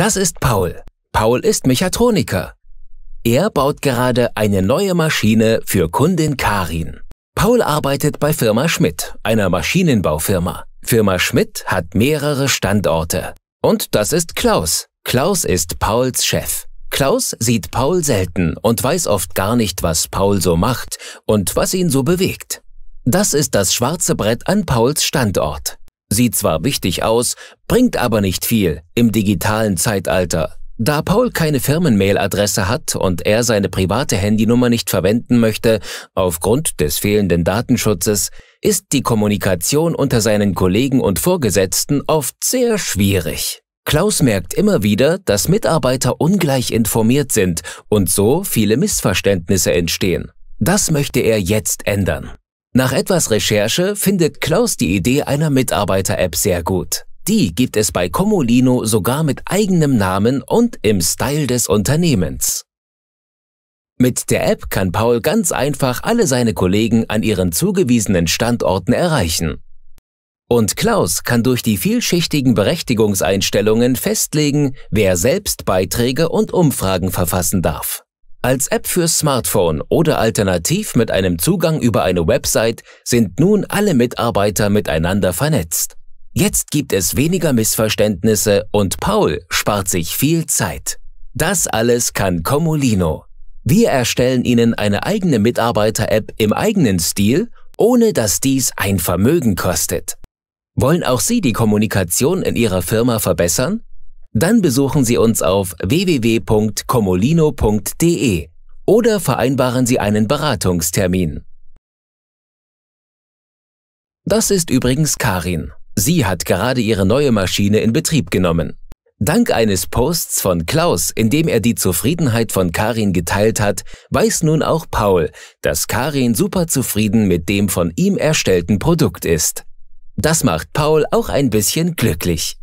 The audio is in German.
Das ist Paul. Paul ist Mechatroniker. Er baut gerade eine neue Maschine für Kundin Karin. Paul arbeitet bei Firma Schmidt, einer Maschinenbaufirma. Firma Schmidt hat mehrere Standorte. Und das ist Klaus. Klaus ist Pauls Chef. Klaus sieht Paul selten und weiß oft gar nicht, was Paul so macht und was ihn so bewegt. Das ist das schwarze Brett an Pauls Standort sieht zwar wichtig aus, bringt aber nicht viel im digitalen Zeitalter. Da Paul keine Firmenmailadresse hat und er seine private Handynummer nicht verwenden möchte, aufgrund des fehlenden Datenschutzes, ist die Kommunikation unter seinen Kollegen und Vorgesetzten oft sehr schwierig. Klaus merkt immer wieder, dass Mitarbeiter ungleich informiert sind und so viele Missverständnisse entstehen. Das möchte er jetzt ändern. Nach etwas Recherche findet Klaus die Idee einer Mitarbeiter-App sehr gut. Die gibt es bei Comolino sogar mit eigenem Namen und im Style des Unternehmens. Mit der App kann Paul ganz einfach alle seine Kollegen an ihren zugewiesenen Standorten erreichen. Und Klaus kann durch die vielschichtigen Berechtigungseinstellungen festlegen, wer selbst Beiträge und Umfragen verfassen darf. Als App fürs Smartphone oder alternativ mit einem Zugang über eine Website sind nun alle Mitarbeiter miteinander vernetzt. Jetzt gibt es weniger Missverständnisse und Paul spart sich viel Zeit. Das alles kann Comolino. Wir erstellen Ihnen eine eigene Mitarbeiter-App im eigenen Stil, ohne dass dies ein Vermögen kostet. Wollen auch Sie die Kommunikation in Ihrer Firma verbessern? Dann besuchen Sie uns auf www.comolino.de oder vereinbaren Sie einen Beratungstermin. Das ist übrigens Karin. Sie hat gerade ihre neue Maschine in Betrieb genommen. Dank eines Posts von Klaus, in dem er die Zufriedenheit von Karin geteilt hat, weiß nun auch Paul, dass Karin super zufrieden mit dem von ihm erstellten Produkt ist. Das macht Paul auch ein bisschen glücklich.